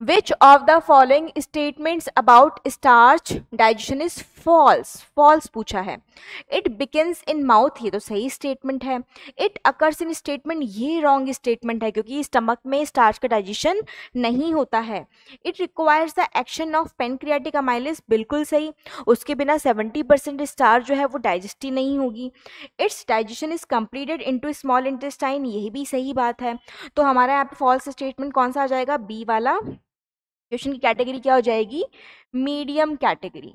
Which of the following statements about starch digestion is false? False पूछा है It begins in mouth ये तो सही statement है It occurs in statement ये wrong statement है क्योंकि stomach में starch का digestion नहीं होता है It requires the action of pancreatic amylase बिल्कुल सही उसके बिना 70% starch जो है वो digest ही नहीं होगी Its digestion is completed into small intestine यही भी सही बात है तो हमारा यहाँ पे false statement कौन सा आ जाएगा B वाला क्वेश्चन की कैटेगरी क्या हो जाएगी मीडियम कैटेगरी